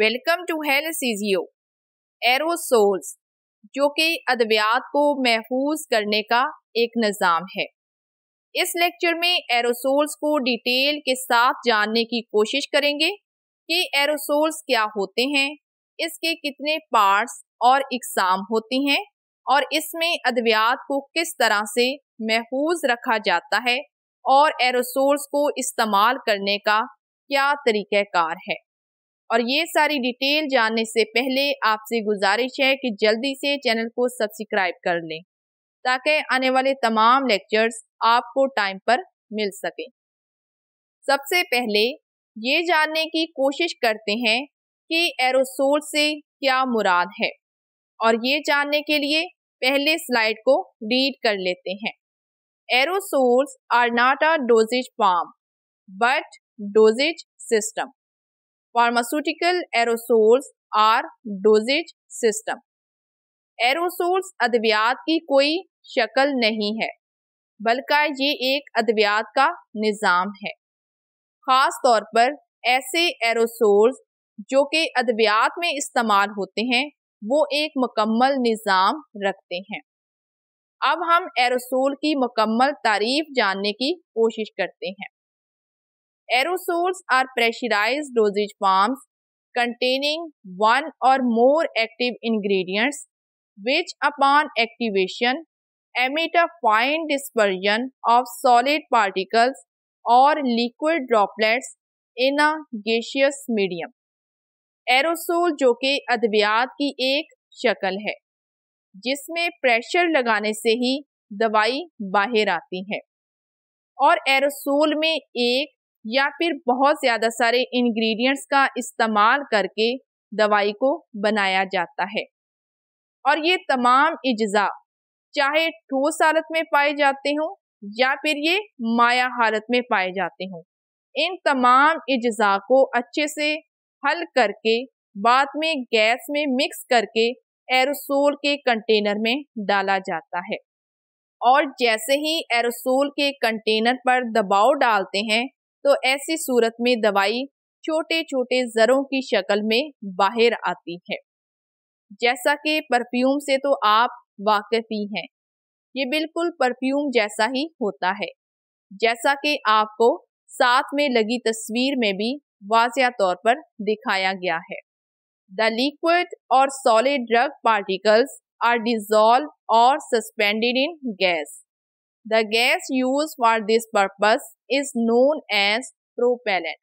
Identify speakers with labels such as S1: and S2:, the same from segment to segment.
S1: Welcome to हेल सीजियो aerosols जो कि अद्वियात को महफूज करने का एक निज़ाम है इस लेक्चर में एरोसोल्स को डिटेल के साथ जानने की कोशिश करेंगे कि एरोसोल्स क्या होते हैं इसके कितने पार्ट्स और इकसाम होती हैं और इसमें अद्वियात को किस तरह से महफूज रखा जाता है और एरोसोल्स को इस्तेमाल करने का क्या तरीक़ाकार है और ये सारी डिटेल जानने से पहले आपसे गुजारिश है कि जल्दी से चैनल को सब्सक्राइब कर लें ताकि आने वाले तमाम लेक्चर्स आपको टाइम पर मिल सकें सबसे पहले ये जानने की कोशिश करते हैं कि एरोसोल से क्या मुराद है और ये जानने के लिए पहले स्लाइड को रीड कर लेते हैं aerosols are not a dosage form but dosage system Pharmaceutical aerosols are dosage system aerosols अद्वियात की कोई शक्ल नहीं है बल्कि ये एक अद्वियात का निज़ाम है ख़ास तौर पर ऐसे एरोसोल्स जो कि अद्वियात में इस्तेमाल होते हैं वो एक मुकम्मल निज़ाम रखते हैं अब हम एरोसोल की मुकम्मल तारीफ जानने की कोशिश करते हैं Aerosols are pressurized dosage forms containing one or more active ingredients which upon activation emit a fine dispersion of solid particles or liquid droplets in a gaseous medium. Aerosol जो कि अद्वियात की एक शक्ल है जिसमें प्रेशर लगाने से ही दवाई बाहर आती है और एरोसोल में एक या फिर बहुत ज़्यादा सारे इंग्रेडिएंट्स का इस्तेमाल करके दवाई को बनाया जाता है और ये तमाम अज्जा चाहे ठोस हालत में पाए जाते हों या फिर ये माया हालत में पाए जाते हों इन तमाम अज्जा को अच्छे से हल करके बाद में गैस में मिक्स करके एरोसोल के कंटेनर में डाला जाता है और जैसे ही एरोसोल के कंटेनर पर दबाव डालते हैं तो ऐसी सूरत में दवाई छोटे छोटे जरों की शक्ल में बाहर आती है जैसा कि परफ्यूम से तो आप वाकफी हैं ये बिल्कुल परफ्यूम जैसा ही होता है जैसा कि आपको साथ में लगी तस्वीर में भी वाजिया तौर पर दिखाया गया है द लिक्विड और solid drug particles are dissolved और suspended in gas the gas use for this purpose is known as propellant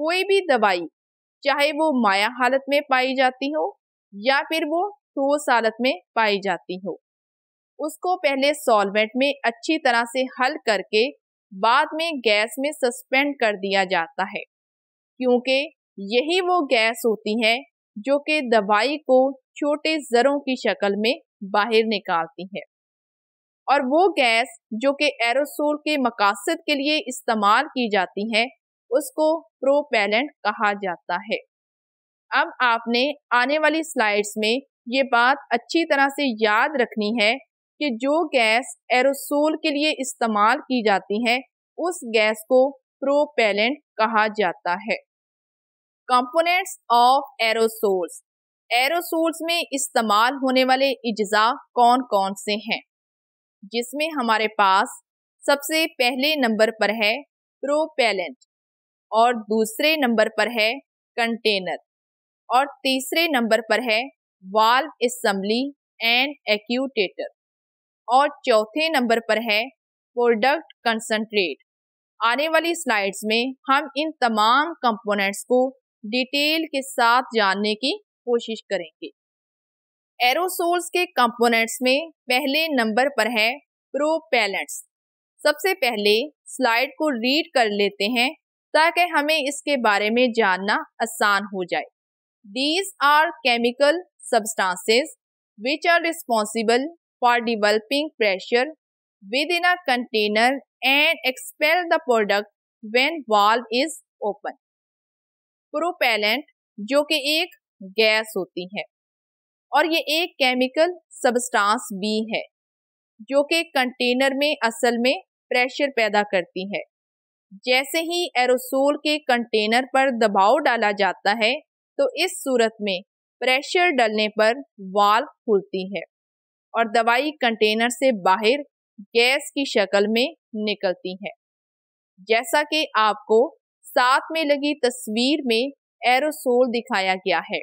S1: कोई भी दवाई चाहे वो माया हालत में पाई जाती हो या फिर वो ठोस हालत में पाई जाती हो उसको पहले सॉल्वेंट में अच्छी तरह से हल करके बाद में गैस में सस्पेंड कर दिया जाता है क्योंकि यही वो गैस होती है जो कि दवाई को छोटे जरों की शक्ल में बाहर निकालती है और वो गैस जो कि एरोसोल के मकासद के लिए इस्तेमाल की जाती है उसको प्रोपेलेंट कहा जाता है अब आपने आने वाली स्लाइड्स में ये बात अच्छी तरह से याद रखनी है कि जो गैस एरोसोल के लिए इस्तेमाल की जाती है उस गैस को प्रोपेलेंट कहा जाता है कंपोनेंट्स ऑफ एरोसोल्स एरोसोल्स में इस्तेमाल होने वाले इज्जा कौन कौन से हैं जिसमें हमारे पास सबसे पहले नंबर पर है प्रोपेलेंट और दूसरे नंबर पर है कंटेनर और तीसरे नंबर पर है वाल्व इसम्बली एंड एक्यूटेटर और चौथे नंबर पर है प्रोडक्ट कंसंट्रेट आने वाली स्लाइड्स में हम इन तमाम कंपोनेंट्स को डिटेल के साथ जानने की कोशिश करेंगे एरोसोल्स के कंपोनेंट्स में पहले नंबर पर है प्रोपेलेंट्स सबसे पहले स्लाइड को रीड कर लेते हैं ताकि हमें इसके बारे में जानना आसान हो जाए these are chemical substances which are responsible for developing pressure within a container and expel the product when valve is open propellant जो कि एक गैस होती है और ये एक केमिकल सबस्टांस भी है जो कि कंटेनर में असल में प्रेशर पैदा करती है जैसे ही एरोसोल के कंटेनर पर दबाव डाला जाता है तो इस सूरत में प्रेशर डलने पर वाल खुलती है और दवाई कंटेनर से बाहर गैस की शक्ल में निकलती है जैसा कि आपको साथ में लगी तस्वीर में एरोसोल दिखाया गया है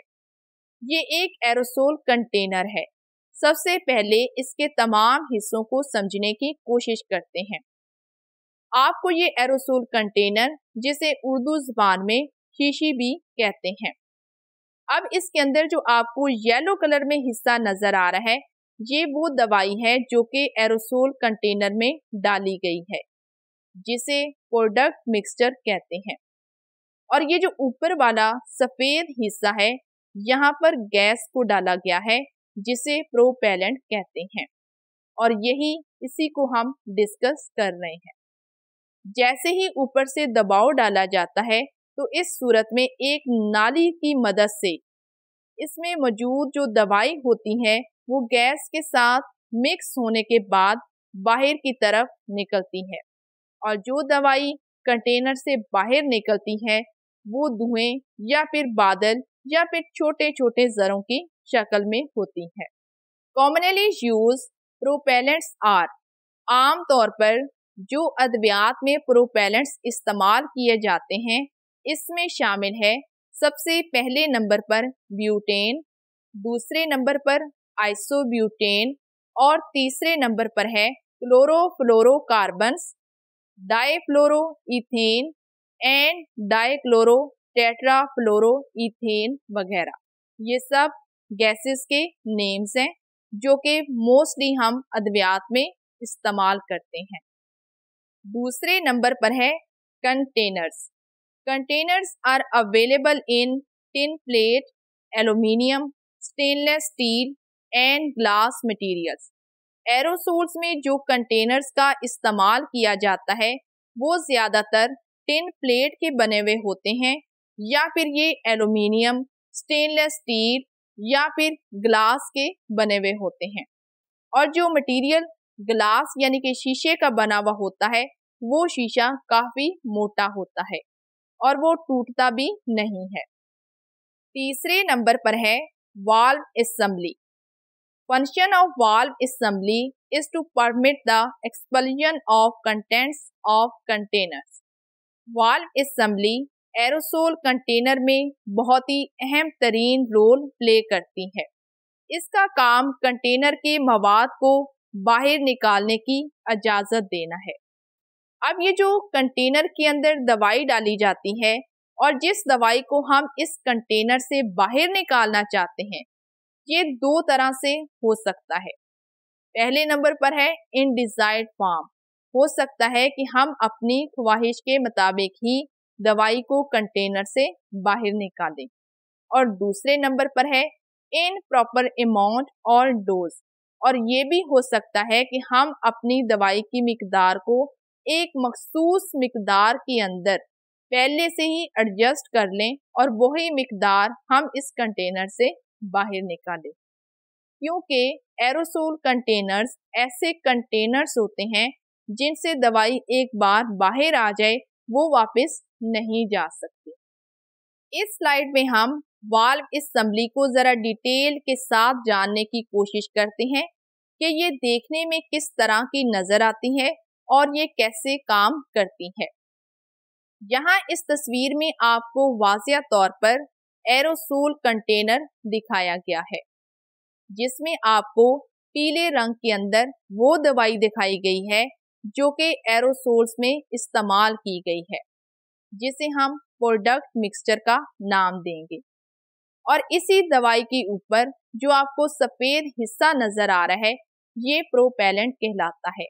S1: ये एक एरोसोल कंटेनर है सबसे पहले इसके तमाम हिस्सों को समझने की कोशिश करते हैं आपको ये एरोसोल कंटेनर जिसे उर्दू जुबान में शीशी भी कहते हैं अब इसके अंदर जो आपको येलो कलर में हिस्सा नजर आ रहा है ये वो दवाई है जो कि एरोसोल कंटेनर में डाली गई है जिसे प्रोडक्ट मिक्सचर कहते हैं और ये जो ऊपर वाला सफेद हिस्सा है यहाँ पर गैस को डाला गया है जिसे प्रोपेलेंट कहते हैं और यही इसी को हम डिस्कस कर रहे हैं जैसे ही ऊपर से दबाव डाला जाता है तो इस सूरत में एक नाली की मदद से इसमें मौजूद जो दवाई होती है वो गैस के साथ मिक्स होने के बाद बाहर की तरफ निकलती है और जो दवाई कंटेनर से बाहर निकलती है वो धुएं या फिर बादल या फिर छोटे छोटे जरों की शक्ल में होती है कॉमनली यूज प्रोपेलेंट्स आर आम तौर पर जो अद्वियात में प्रोपेलेंट्स इस्तेमाल किए जाते हैं इसमें शामिल है सबसे पहले नंबर पर ब्यूटेन दूसरे नंबर पर आइसोब्यूटेन और तीसरे नंबर पर है chlorofluorocarbons difluoroethane and dichlorotetrafluoroethane वगैरह ये सब गैसेस के नेम्स हैं जो कि मोस्टली हम अद्वियात में इस्तेमाल करते हैं दूसरे नंबर पर है containers containers are available in tin plate aluminium stainless steel and glass materials aerosols में जो कंटेनर्स का इस्तेमाल किया जाता है वो ज़्यादातर टिन प्लेट के बने हुए होते हैं या फिर ये एलुमिनियम स्टेनलेस स्टील या फिर ग्लास के बने हुए होते हैं और जो मटेरियल ग्लास यानी कि शीशे का बना हुआ होता है वो शीशा काफी मोटा होता है और वो टूटता भी नहीं है तीसरे नंबर पर है valve assembly function of valve assembly is to permit the expulsion of contents of containers valve assembly aerosol container में बहुत ही अहम तरीन रोल प्ले करती है इसका काम कंटेनर के मवाद को बाहर निकालने की इजाज़त देना है अब ये जो कंटेनर के अंदर दवाई डाली जाती है और जिस दवाई को हम इस कंटेनर से बाहर निकालना चाहते हैं ये दो तरह से हो सकता है पहले नंबर पर है इन डिजायर्ड फॉर्म हो सकता है कि हम अपनी ख्वाहिश के मुताबिक ही दवाई को कंटेनर से बाहर निकालें और दूसरे नंबर पर है इन प्रॉपर अमाउंट और डोज और ये भी हो सकता है कि हम अपनी दवाई की मकदार को एक मखसूस मकदार के अंदर पहले से ही एडजस्ट कर लें और वही मकदार हम इस कंटेनर से बाहर निकालें क्योंकि एरोसोल कंटेनर्स ऐसे कंटेनर्स होते हैं जिनसे दवाई एक बार बाहर आ जाए वो वापस नहीं जा सकती इस स्लाइड में हम वाल्व असम्बली को जरा डिटेल के साथ जानने की कोशिश करते हैं कि ये देखने में किस तरह की नजर आती है और ये कैसे काम करती है यहाँ इस तस्वीर में आपको वाजिया तौर पर एरोसोल कंटेनर दिखाया गया है जिसमें आपको पीले रंग के अंदर वो दवाई दिखाई गई है जो कि एरोसोल्स में इस्तेमाल की गई है जिसे हम प्रोडक्ट मिक्सचर का नाम देंगे और इसी दवाई के ऊपर जो आपको सफेद हिस्सा नजर आ रहा है ये प्रोपेलेंट कहलाता है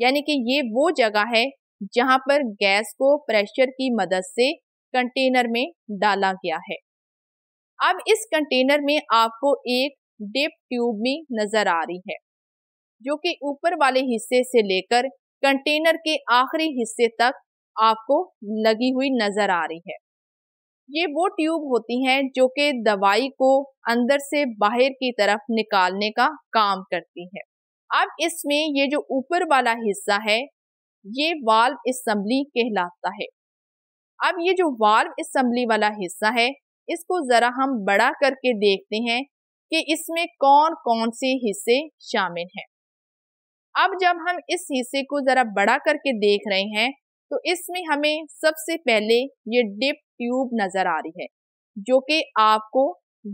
S1: यानी कि ये वो जगह है जहां पर गैस को प्रेशर की मदद से कंटेनर में डाला गया है अब इस कंटेनर में आपको एक डिप ट्यूब भी नजर आ रही है जो कि ऊपर वाले हिस्से से लेकर कंटेनर के आखिरी हिस्से तक आपको लगी हुई नजर आ रही है ये वो ट्यूब होती हैं जो कि दवाई को अंदर से बाहर की तरफ निकालने का काम करती है अब इसमें ये जो ऊपर वाला हिस्सा है ये वाल्व असम्बली कहलाता है अब ये जो वाल्व असम्बली वाला हिस्सा है इसको जरा हम बड़ा करके देखते हैं कि इसमें कौन कौन से हिस्से शामिल हैं अब जब हम इस हिस्से को ज़रा बड़ा करके देख रहे हैं तो इसमें हमें सबसे पहले ये डिप ट्यूब नज़र आ रही है जो कि आपको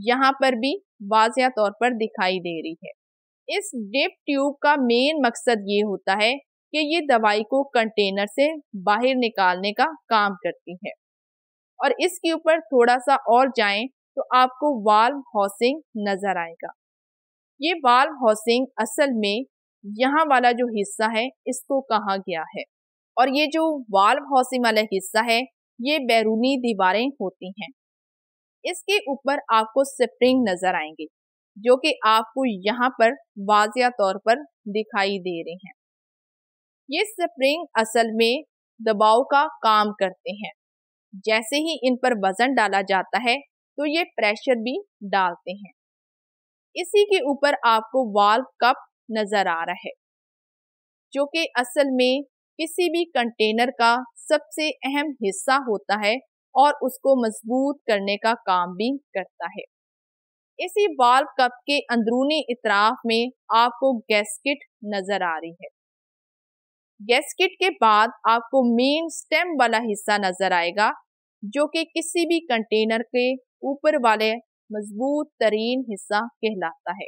S1: यहाँ पर भी वाजिया तौर पर दिखाई दे रही है इस डिप ट्यूब का मेन मकसद ये होता है कि ये दवाई को कंटेनर से बाहर निकालने का काम करती है और इसके ऊपर थोड़ा सा और जाएं तो आपको वाल्व हाउसिंग नज़र आएगा ये वाल्व हाउसिंग असल में यहाँ वाला जो हिस्सा है इसको कहा गया है और ये जो वाल्व हौसी वाला हिस्सा है ये बैरूनी दीवारें होती हैं इसके ऊपर आपको स्प्रिंग नजर आएंगे जो कि आपको यहाँ पर वाजिया तौर पर दिखाई दे रहे हैं ये स्प्रिंग असल में दबाव का काम करते हैं जैसे ही इन पर वजन डाला जाता है तो ये प्रेशर भी डालते हैं इसी के ऊपर आपको वाल्व कप नजर आ रहा है जो कि असल में किसी भी कंटेनर का सबसे अहम हिस्सा होता है और उसको मजबूत करने का काम भी करता है इसी वाल्व कप के अंदरूनी इतराफ में आपको गैसकिट नजर आ रही है गैसकिट के बाद आपको मेन स्टेम वाला हिस्सा नजर आएगा जो कि किसी भी कंटेनर के ऊपर वाले मजबूत तरीन हिस्सा कहलाता है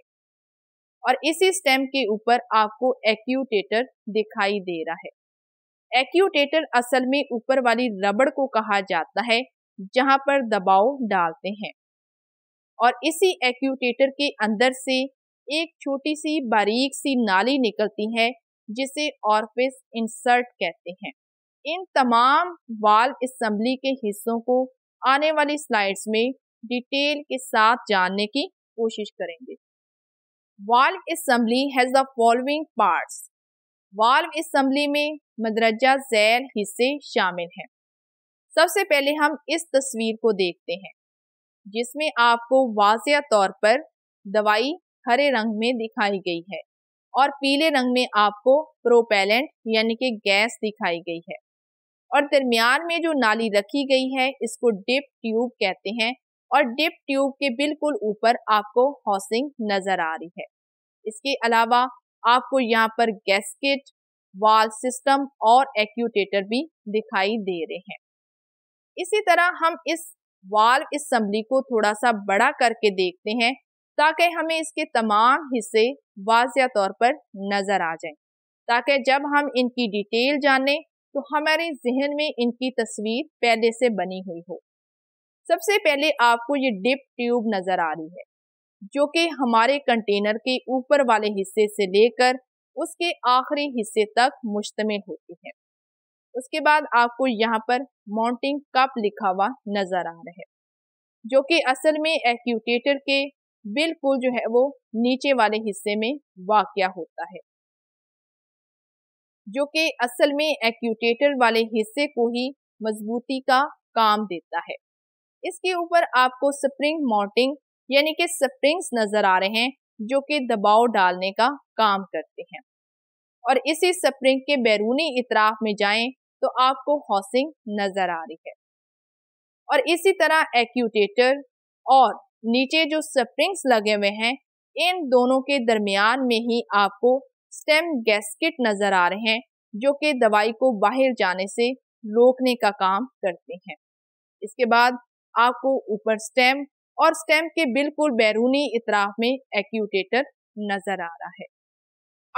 S1: और इसी स्टेम के ऊपर आपको एक्यूटेटर दिखाई दे रहा है एक्यूटेटर असल में ऊपर वाली रबड़ को कहा जाता है जहां पर दबाव डालते हैं और इसी एक्यूटेटर के अंदर से एक छोटी सी बारीक सी नाली निकलती है जिसे ऑर्फिस इंसर्ट कहते हैं इन तमाम वाल असम्बली के हिस्सों को आने वाली स्लाइड्स में डिटेल के साथ जानने की कोशिश करेंगे valve assembly has the following parts valve assembly में मदरजा जैल हिस्से शामिल हैं सबसे पहले हम इस तस्वीर को देखते हैं जिसमें आपको वाजिया तौर पर दवाई हरे रंग में दिखाई गई है और पीले रंग में आपको प्रोपेलेंट यानी कि गैस दिखाई गई है और दरमियान में जो नाली रखी गई है इसको डिप ट्यूब कहते हैं और डिप ट्यूब के बिल्कुल ऊपर आपको हॉसिंग नजर आ रही है इसके अलावा आपको यहाँ पर गैसकेट वाल सिस्टम और एक्यूटेटर भी दिखाई दे रहे हैं इसी तरह हम इस वाल असम्बली को थोड़ा सा बड़ा करके देखते हैं ताकि हमें इसके तमाम हिस्से वाजिया तौर पर नजर आ जाएं, ताकि जब हम इनकी डिटेल जानें तो हमारे जहन में इनकी तस्वीर पहले से बनी हुई हो सबसे पहले आपको ये डिप ट्यूब नजर आ रही है जो कि हमारे कंटेनर के ऊपर वाले हिस्से से लेकर उसके आखिरी हिस्से तक मुश्तमिल होती है उसके बाद आपको यहाँ पर माउंटिंग कप लिखा हुआ नजर आ रहा है जो कि असल में एक्यूटेटर के बिल्कुल जो है वो नीचे वाले हिस्से में वाक़ होता है जो कि असल में एक्यूटेटर वाले हिस्से को ही मजबूती का काम देता है इसके ऊपर आपको स्प्रिंग मोटिंग यानी कि स्प्रिंग्स नजर आ रहे हैं जो कि दबाव डालने का काम करते हैं और इसी स्प्रिंग के बैरूनी इतराफ में जाएं तो आपको हॉसिंग नजर आ रही है और इसी तरह एक्यूटेटर और नीचे जो स्प्रिंग्स लगे हुए हैं इन दोनों के दरमियान में ही आपको स्टेम गैस्केट नजर आ रहे हैं जो कि दवाई को बाहर जाने से रोकने का काम करते हैं इसके बाद आपको ऊपर स्टेम और स्टेम के बिल्कुल बैरूनी इतराफ में एक्यूटेटर नजर आ रहा है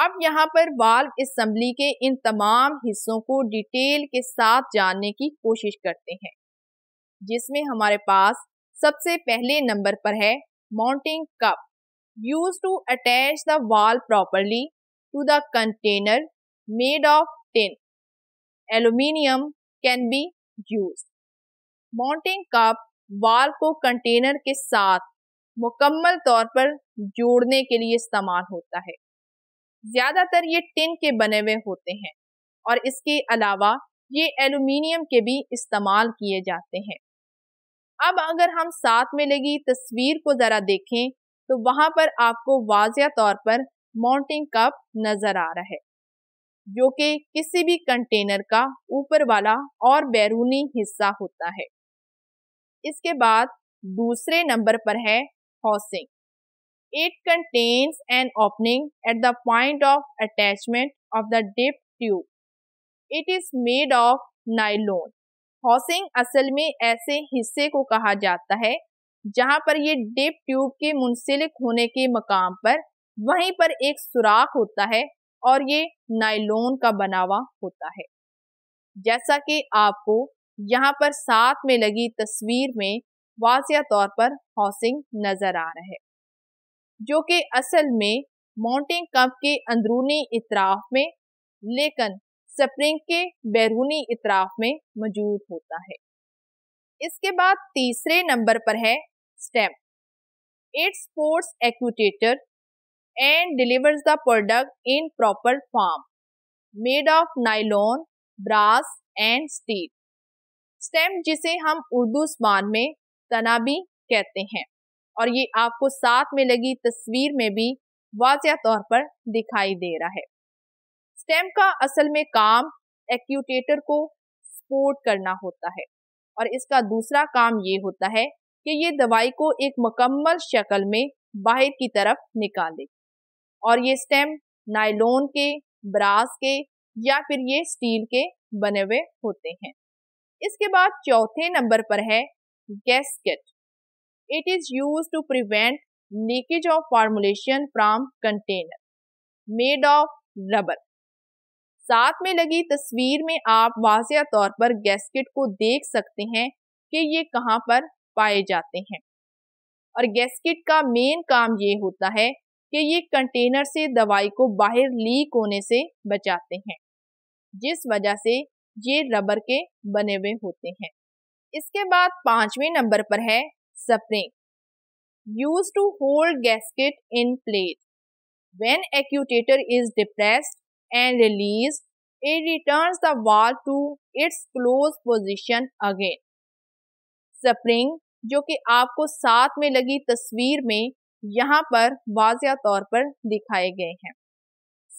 S1: अब यहाँ पर वाल्व इसम्बली के इन तमाम हिस्सों को डिटेल के साथ जानने की कोशिश करते हैं जिसमें हमारे पास सबसे पहले नंबर पर है mounting cup use to attach the valve properly to the container made of tin aluminium can be use mounting cup valve को कंटेनर के साथ मुकम्मल तौर पर जोड़ने के लिए इस्तेमाल होता है ज्यादातर ये टिन के बने हुए होते हैं और इसके अलावा ये एल्यूमिनियम के भी इस्तेमाल किए जाते हैं अब अगर हम साथ में लगी तस्वीर को ज़रा देखें तो वहां पर आपको वाजिया तौर पर माउंटिंग कप नज़र आ रहा है जो कि किसी भी कंटेनर का ऊपर वाला और बैरूनी हिस्सा होता है इसके बाद दूसरे नंबर पर है housing it contains an opening at the point of attachment of the dip tube it is made of nylon housing असल में ऐसे हिस्से को कहा जाता है जहां पर ये डिप ट्यूब के मुंसलिक होने के मकाम पर वहीं पर एक सुराख होता है और ये नाइलोन का बनावा होता है जैसा कि आपको यहाँ पर साथ में लगी तस्वीर में वाजिया तौर पर हाउसिंग नजर आ रहे जो कि असल में माउंटेन कप के अंदरूनी इतराफ में लेकिन स्प्रिंग के बैरूनी इतराफ में मौजूद होता है इसके बाद तीसरे नंबर पर है stem it sports actuator and delivers the product in proper form made of nylon brass and steel stem जिसे हम उर्दू जबान में तनाबी कहते हैं और ये आपको साथ में लगी तस्वीर में भी वाजह तौर पर दिखाई दे रहा है स्टेम का असल में काम एक्यूटेटर को सपोर्ट करना होता है और इसका दूसरा काम ये होता है कि ये दवाई को एक मकम्मल शक्ल में बाहर की तरफ निकाले और ये स्टेम नाइलोन के ब्रास के या फिर ये स्टील के बने हुए होते हैं इसके बाद चौथे नंबर पर है gasket it is use to prevent leakage of formulation from container made of rubber साथ में लगी तस्वीर में आप वाजिया तौर पर गैसकेट को देख सकते हैं कि ये कहाँ पर पाए जाते हैं और गैसकेट का मेन काम ये होता है कि ये कंटेनर से दवाई को बाहर लीक होने से बचाते हैं जिस वजह से ये रबर के बने हुए होते हैं इसके बाद पांचवें नंबर पर है spring use to hold gasket in plate when actuator is depressed and release it return the valve to its closed position again spring जो कि आपको साथ में लगी तस्वीर में यहाँ पर वाजिया तौर पर दिखाए गए हैं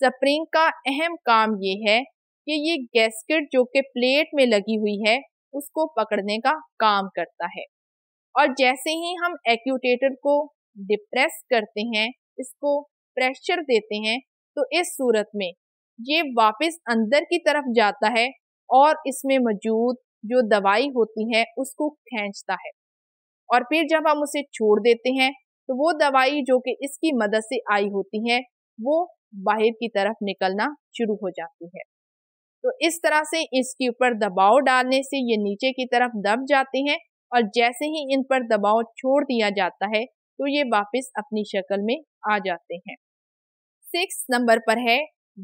S1: स्प्रिंग का अहम काम ये है कि ये गैस्केट जो कि प्लेट में लगी हुई है उसको पकड़ने का काम करता है और जैसे ही हम एक्यूटेटर को डिप्रेस करते हैं इसको प्रेशर देते हैं तो इस सूरत में ये वापस अंदर की तरफ जाता है और इसमें मौजूद जो दवाई होती है उसको खींचता है और फिर जब हम उसे छोड़ देते हैं तो वो दवाई जो कि इसकी मदद से आई होती है वो बाहर की तरफ निकलना शुरू हो जाती है तो इस तरह से इसके ऊपर दबाव डालने से ये नीचे की तरफ दब जाते हैं और जैसे ही इन पर दबाव छोड़ दिया जाता है तो ये वापस अपनी शक्ल में आ जाते हैं सिक्स नंबर पर है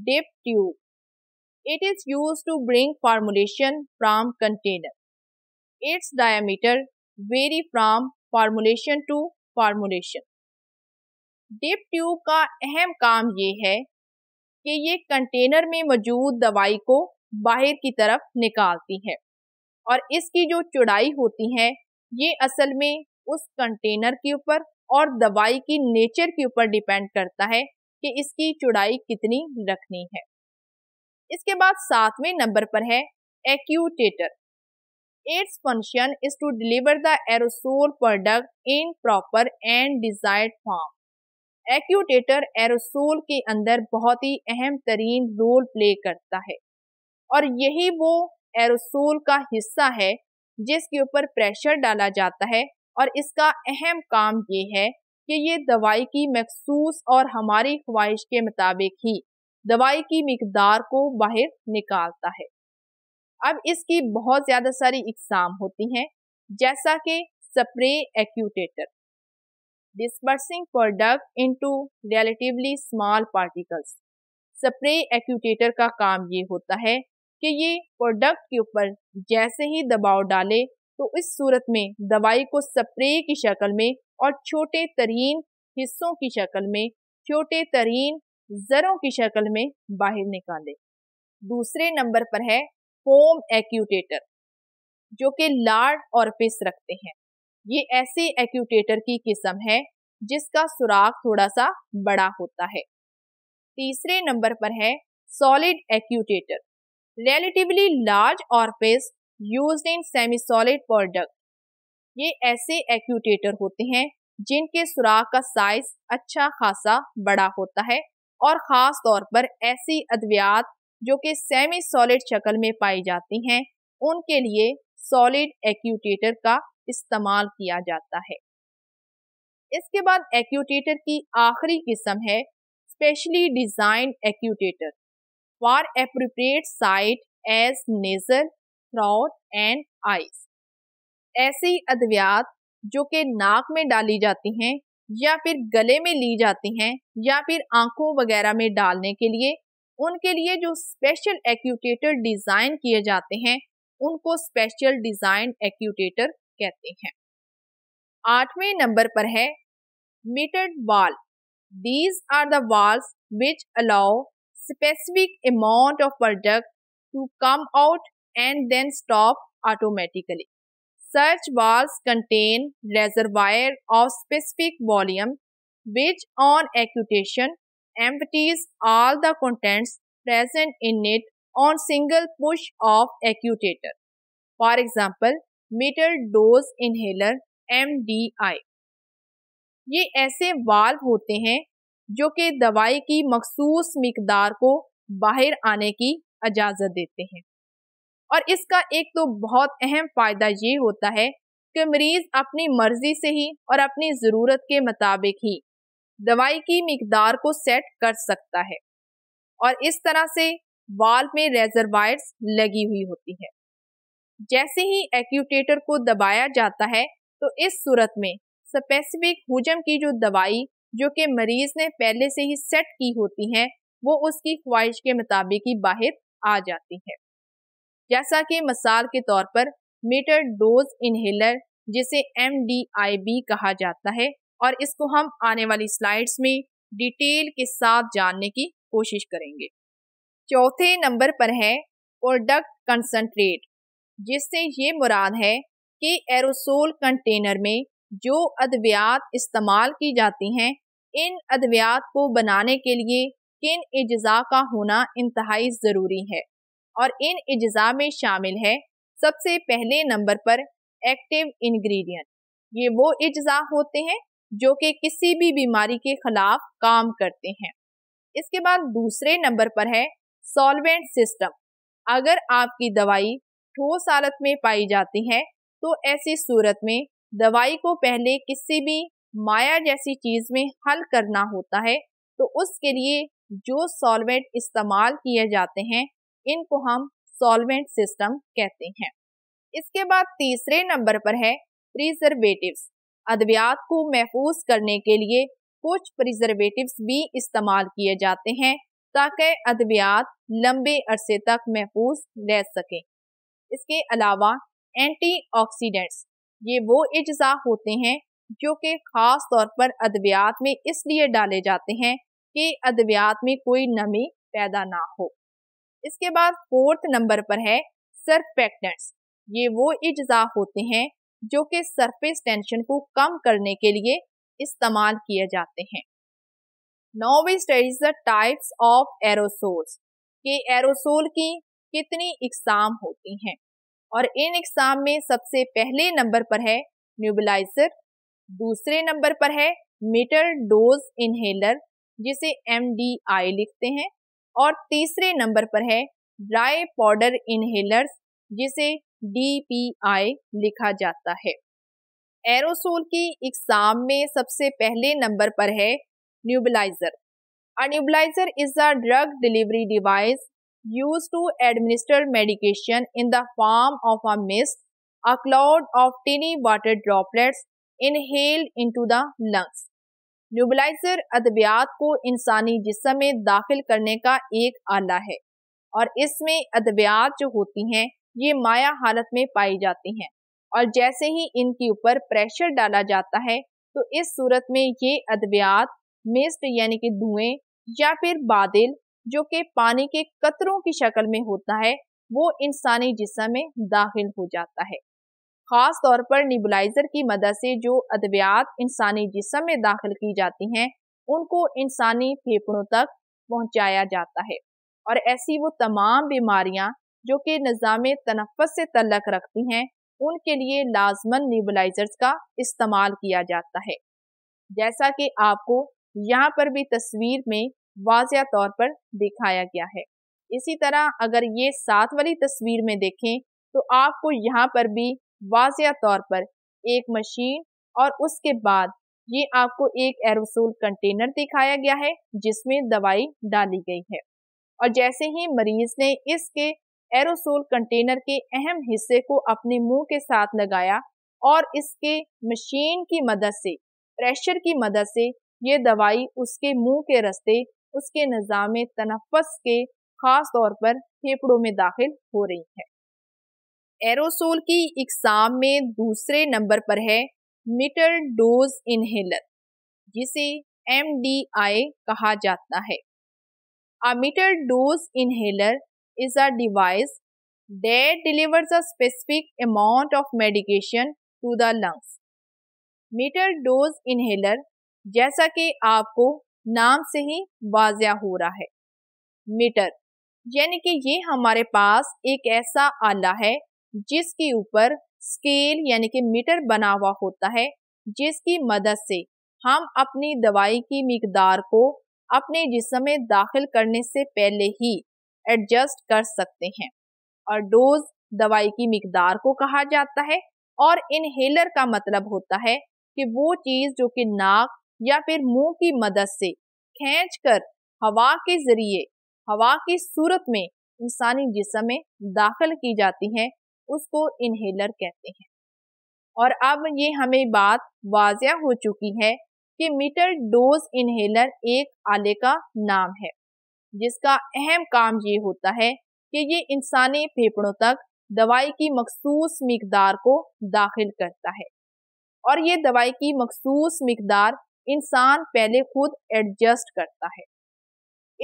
S1: dip tube it is use to bring formulation from container its diameter very from formulation to formulation dip tube का अहम काम ये है कि ये कंटेनर में मौजूद दवाई को बाहर की तरफ निकालती है और इसकी जो चुड़ाई होती है ये असल में उस कंटेनर के ऊपर और दवाई की नेचर के ऊपर डिपेंड करता है कि इसकी चुड़ाई कितनी रखनी है इसके बाद सातवें नंबर पर है actuator its function is to deliver the aerosol product in proper and desired form actuator aerosol के अंदर बहुत ही अहम तरीन रोल प्ले करता है और यही वो एरोसोल का हिस्सा है जिसके ऊपर प्रेशर डाला जाता है और इसका अहम काम ये है कि ये दवाई की मखसूस और हमारी ख्वाहिश के मुताबिक ही दवाई की मकदार को बाहर निकालता है अब इसकी बहुत ज़्यादा सारी इकसाम होती हैं जैसा कि spray actuator dispersing product into relatively small particles. Spray actuator का काम ये होता है कि ये प्रोडक्ट के ऊपर जैसे ही दबाव डाले तो इस सूरत में दवाई को स्प्रे की शक्ल में और छोटे तरीन हिस्सों की शक्ल में छोटे तरीन जरों की शक्ल में बाहर निकाले दूसरे नंबर पर है फोम एक्यूटेटर जो कि लार्ड और पिस रखते हैं ये ऐसे एक्यूटेटर की किस्म है जिसका सुराग थोड़ा सा बड़ा होता है तीसरे नंबर पर है solid actuator relatively large orifice use in semi solid product ये ऐसे एक्यूटेटर होते हैं जिनके सुराग का साइज अच्छा खासा बड़ा होता है और ख़ास तौर पर ऐसी अद्वियात जो कि सेमी सॉलिड शक्ल में पाई जाती हैं उनके लिए सॉलिड एक्यूटेटर का इस्तेमाल किया जाता है इसके बाद एक्यूटेटर की आखिरी किस्म है specially design actuator for appropriate site as nasal throat and eyes ऐसी अद्वियात जो कि नाक में डाली जाती हैं या फिर गले में ली जाती हैं या फिर आंखों वगैरह में डालने के लिए उनके लिए जो स्पेशल एक्यूटेटर डिज़ाइन किए जाते हैं उनको स्पेशल डिजाइन एक्यूटेटर कहते हैं आठवें नंबर पर है metered valve these are the which allow specific amount of product to come out and then stop automatically सर्च valves contain reservoir of specific volume which on actuation empties all the contents present in it on single push of actuator. For example, meter dose inhaler MDI. ये ऐसे valve होते हैं जो कि दवाई की मखसूस मकदार को बाहर आने की इजाज़त देते हैं और इसका एक तो बहुत अहम फ़ायदा ये होता है कि मरीज़ अपनी मर्ज़ी से ही और अपनी ज़रूरत के मुताबिक ही दवाई की मकदार को सेट कर सकता है और इस तरह से वाल में रेजरवायर्स लगी हुई होती है जैसे ही एक्यूटेटर को दबाया जाता है तो इस सूरत में स्पेसिफिक हुजम की जो दवाई जो कि मरीज ने पहले से ही सेट की होती है वो उसकी ख्वाहिश के मुताबिक ही बाहर आ जाती है जैसा कि मिसाल के तौर पर मीटर डोज इनहेलर जिसे एम कहा जाता है और इसको हम आने वाली स्लाइड्स में डिटेल के साथ जानने की कोशिश करेंगे चौथे नंबर पर है प्रोडक्ट कंसनट्रेट जिससे ये मुराद है कि एरोसोल कंटेनर में जो अद्वियात इस्तेमाल की जाती हैं इन अद्वियात को बनाने के लिए किन अज्जा का होना इंतहाई ज़रूरी है और इन अज्जा में शामिल है सबसे पहले नंबर पर एक्टिव इंग्रेडिएंट ये वो अज्जा होते हैं जो कि किसी भी बीमारी के खिलाफ काम करते हैं इसके बाद दूसरे नंबर पर है सॉल्वेंट सिस्टम अगर आपकी दवाई ठोस हालत में पाई जाती है तो ऐसी सूरत में दवाई को पहले किसी भी माया जैसी चीज में हल करना होता है तो उसके लिए जो सॉल्वेंट इस्तेमाल किए जाते हैं इनको हम सॉल्वेंट सिस्टम कहते हैं इसके बाद तीसरे नंबर पर है प्रिजर्वेटिव्स अद्वियात को महफूज करने के लिए कुछ प्रिजर्वेटिव्स भी इस्तेमाल किए जाते हैं ताकि अद्वियात लंबे अरसे तक महफूज रह सकें इसके अलावा एंटी ऑक्सीडेंट्स ये वो अज्जा होते हैं जो कि ख़ास तौर पर अद्वियात में इसलिए डाले जाते हैं कि अद्वियात में कोई नमी पैदा ना हो इसके बाद फोर्थ नंबर पर है सरफेक्टेंट्स ये वो अज्जा होते हैं जो कि सरफेस टेंशन को कम करने के लिए इस्तेमाल किए जाते हैं now we studies the types of aerosols के एरोसोल की कितनी इकसाम होती हैं और इन इकसाम में सबसे पहले नंबर पर है न्यूबलाइजर दूसरे नंबर पर है मीटर डोज इनहेलर जिसे एम डी आई लिखते हैं और तीसरे नंबर पर है ड्राई पाउडर इनहेलर्स जिसे डी पी आई लिखा जाता है एरोसोल की इकसाम में सबसे पहले नंबर पर है nebulizer. A nebulizer is a drug delivery device used to administer medication in the form of a mist, a cloud of tiny water droplets inhaled into the lungs. न्यूबलाइजर अद्वियात को इंसानी जिसम में दाखिल करने का एक आला है और इसमें अद्वियात जो होती हैं ये माया हालत में पाई जाती हैं और जैसे ही इनके ऊपर प्रेशर डाला जाता है तो इस सूरत में ये अद्वियात मिस्ट यानी कि धुएं या फिर बादल जो कि पानी के कतरों की शक्ल में होता है वो इंसानी जिसम में दाखिल हो जाता है खास तौर पर निबुलाइजर की मदद से जो अद्वियात इंसानी जिसम में दाखिल की जाती हैं उनको इंसानी फेफड़ों तक पहुंचाया जाता है और ऐसी वो तमाम बीमारियां जो कि निज़ाम तनफ़स से तलक रखती हैं उनके लिए लाजमन निबुलाइजर्स का इस्तेमाल किया जाता है जैसा कि आपको यहाँ पर भी तस्वीर में वाजिया तौर पर दिखाया गया है इसी तरह अगर ये सात वाली तस्वीर में देखें तो आपको यहाँ पर भी वाजिया तौर पर एक मशीन और उसके बाद ये आपको एक एरोसोल कंटेनर दिखाया गया है जिसमें दवाई डाली गई है और जैसे ही मरीज ने इसके एरोसोल कंटेनर के अहम हिस्से को अपने मुंह के साथ लगाया और इसके मशीन की मदद से प्रेशर की मदद से ये दवाई उसके मुंह के रस्ते उसके निज़ाम तनफस के खास तौर पर फेफड़ों में दाखिल हो रही है एरोसोल की इकसाम में दूसरे नंबर पर है मीटर डोज इनहेलर जिसे एम डी आई कहा जाता है a meter dose inhaler is a device that deliver specific amount of medication to the lungs meter dose inhaler जैसा कि आपको नाम से ही वाजिया हो रहा है मीटर यानी कि ये हमारे पास एक ऐसा आला है जिसके ऊपर स्केल यानी कि मीटर बना हुआ होता है जिसकी मदद से हम अपनी दवाई की मकदार को अपने जिसम में दाखिल करने से पहले ही एडजस्ट कर सकते हैं और डोज दवाई की मकदार को कहा जाता है और इनहेलर का मतलब होता है कि वो चीज़ जो कि नाक या फिर मुंह की मदद से खींचकर हवा के जरिए हवा की सूरत में इंसानी जिसम में दाखिल की जाती है उसको इनहेलर कहते हैं और अब ये हमें बात वाजिया हो चुकी है कि मीटर डोज इनहेलर एक आले का नाम है जिसका अहम काम ये होता है कि ये इंसानी फेफड़ों तक दवाई की मखसूस मकदार को दाखिल करता है और ये दवाई की मखसूस मकदार इंसान पहले खुद एडजस्ट करता है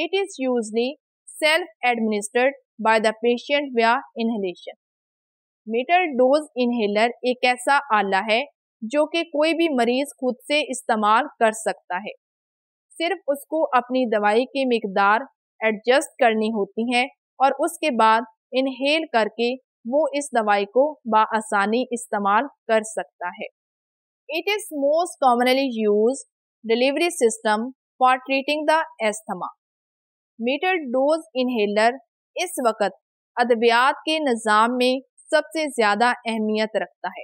S1: it is usually self administered by the patient via inhalation meter dose inhaler एक ऐसा आला है जो कि कोई भी मरीज खुद से इस्तेमाल कर सकता है सिर्फ उसको अपनी दवाई की मकदार एडजस्ट करनी होती है और उसके बाद इनहेल करके वो इस दवाई को बसानी इस्तेमाल कर सकता है it is most commonly use delivery system for treating the asthma. Meter dose inhaler इस वक्त अद्वियात के निज़ाम में सबसे ज़्यादा अहमियत रखता है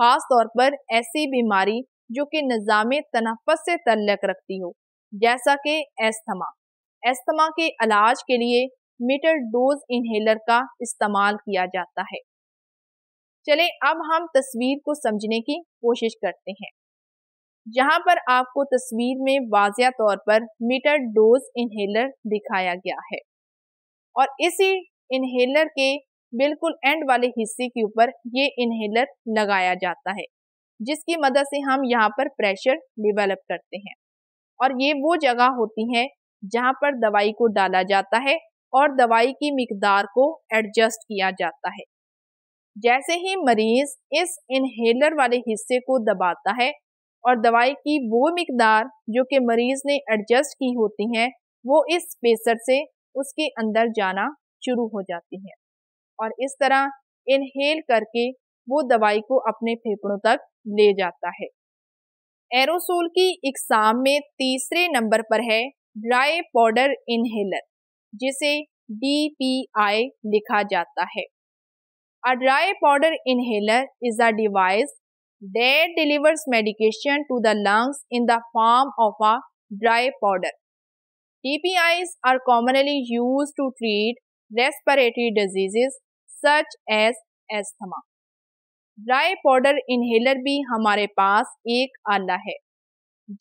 S1: ख़ास तौर पर ऐसी बीमारी जो कि निज़ाम तनफ़स से तल्लक रखती हो जैसा कि एस्थमा एस्थमा के इलाज के लिए मीटर डोज इनहेलर का इस्तेमाल किया जाता है चले अब हम तस्वीर को समझने की कोशिश करते हैं जहां पर आपको तस्वीर में वाजिया तौर पर मीटर डोज इनहेलर दिखाया गया है और इसी इनहेलर के बिल्कुल एंड वाले हिस्से के ऊपर ये इनहेलर लगाया जाता है जिसकी मदद से हम यहाँ पर प्रेशर डिवेलप करते हैं और ये वो जगह होती है जहाँ पर दवाई को डाला जाता है और दवाई की मकदार को एडजस्ट किया जाता है जैसे ही मरीज इस इनहेलर वाले हिस्से को दबाता है और दवाई की वो मकदार जो कि मरीज ने एडजस्ट की होती हैं वो इस स्पेसर से उसके अंदर जाना शुरू हो जाती हैं और इस तरह इनहेल करके वो दवाई को अपने फेफड़ों तक ले जाता है एरोसोल की इकसाम में तीसरे नंबर पर है ड्राई पाउडर इनहेलर जिसे आई लिखा जाता है a dry powder inhaler is a device that delivers medication to the lungs in the form of a dry powder. TPIs are commonly used to treat respiratory diseases such as asthma. Dry powder inhaler भी हमारे पास एक आला है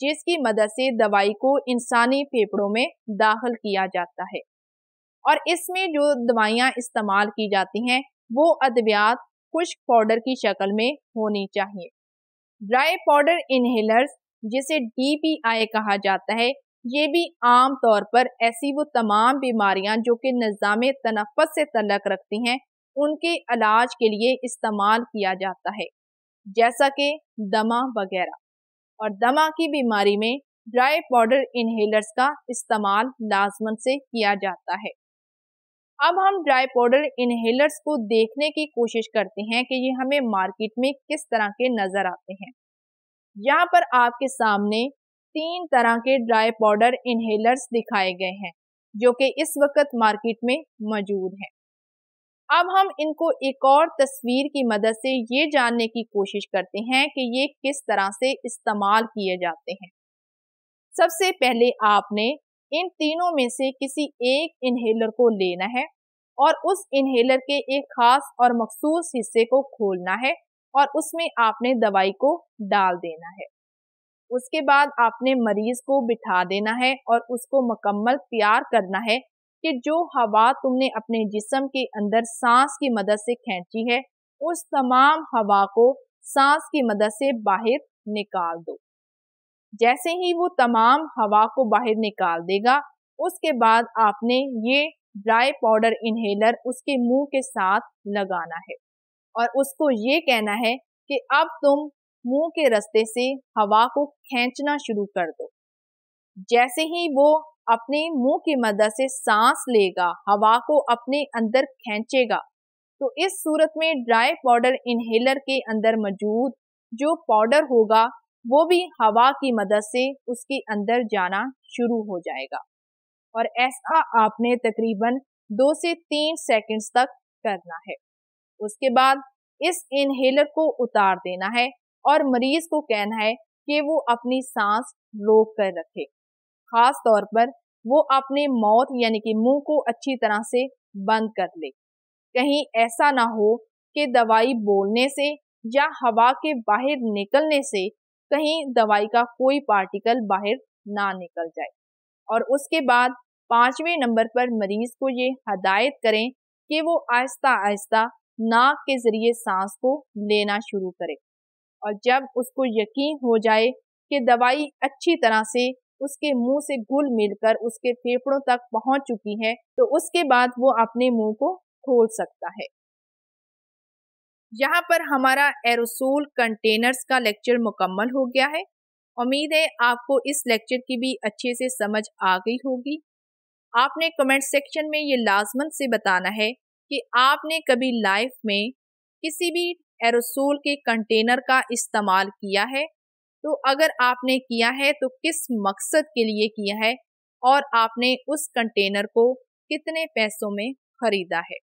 S1: जिसकी मदद से दवाई को इंसानी फेफड़ों में दाखिल किया जाता है और इसमें जो दवाइयाँ इस्तेमाल की जाती हैं वो अद्वियात खुश्क पाउडर की शक्ल में होनी चाहिए ड्राई पाउडर इनहेलर्स जिसे डीपीआई कहा जाता है ये भी आम तौर पर ऐसी वो तमाम बीमारियां जो कि निज़ाम तनफ़स से तलक रखती हैं उनके इलाज के लिए इस्तेमाल किया जाता है जैसा कि दमा वगैरह और दमा की बीमारी में ड्राई पाउडर इनहेलर्स का इस्तेमाल लाजमन से किया जाता है अब हम ड्राई पाउडर इनहेलर्स को देखने की कोशिश करते हैं कि ये हमें मार्केट में किस तरह के नजर आते हैं यहाँ पर आपके सामने तीन तरह के ड्राई पाउडर इनहेलर्स दिखाए गए हैं जो कि इस वक्त मार्केट में मौजूद हैं अब हम इनको एक और तस्वीर की मदद से ये जानने की कोशिश करते हैं कि ये किस तरह से इस्तेमाल किए जाते हैं सबसे पहले आपने इन तीनों में से किसी एक इनहेलर को लेना है और उस इनहेलर के एक खास और मखसूस हिस्से को खोलना है और उसमें आपने दवाई को डाल देना है उसके बाद आपने मरीज को बिठा देना है और उसको मुकम्मल तैयार करना है कि जो हवा तुमने अपने जिसम के अंदर सांस की मदद से खींची है उस तमाम हवा को सांस की मदद से बाहर निकाल दो जैसे ही वो तमाम हवा को बाहर निकाल देगा उसके बाद आपने ये ड्राई पाउडर इनहेलर उसके मुंह के साथ लगाना है और उसको ये कहना है कि अब तुम मुंह के रस्ते से हवा को खींचना शुरू कर दो जैसे ही वो अपने मुंह की मदद से सांस लेगा हवा को अपने अंदर खींचेगा तो इस सूरत में ड्राई पाउडर इनहेलर के अंदर मौजूद जो पाउडर होगा वो भी हवा की मदद से उसके अंदर जाना शुरू हो जाएगा और ऐसा आपने तकरीबन दो से तीन सेकंड्स तक करना है उसके बाद इस इनहेलर को उतार देना है और मरीज को कहना है कि वो अपनी सांस रोक कर रखे खास तौर पर वो अपने मौत यानी कि मुंह को अच्छी तरह से बंद कर ले कहीं ऐसा ना हो कि दवाई बोलने से या हवा के बाहर निकलने से कहीं दवाई का कोई पार्टिकल बाहर ना निकल जाए और उसके बाद पांचवें नंबर पर मरीज को ये हदायत करें कि वो आहिस्ता आहिस्ता नाक के जरिए सांस को लेना शुरू करे और जब उसको यकीन हो जाए कि दवाई अच्छी तरह से उसके मुंह से घुल मिलकर उसके फेफड़ों तक पहुंच चुकी है तो उसके बाद वो अपने मुंह को खोल सकता है यहाँ पर हमारा एरोसोल कंटेनर्स का लेक्चर मुकम्मल हो गया है उम्मीद है आपको इस लेक्चर की भी अच्छे से समझ आ गई होगी आपने कमेंट सेक्शन में ये लाजमन से बताना है कि आपने कभी लाइफ में किसी भी एरोसोल के कंटेनर का इस्तेमाल किया है तो अगर आपने किया है तो किस मकसद के लिए किया है और आपने उस कंटेनर को कितने पैसों में खरीदा है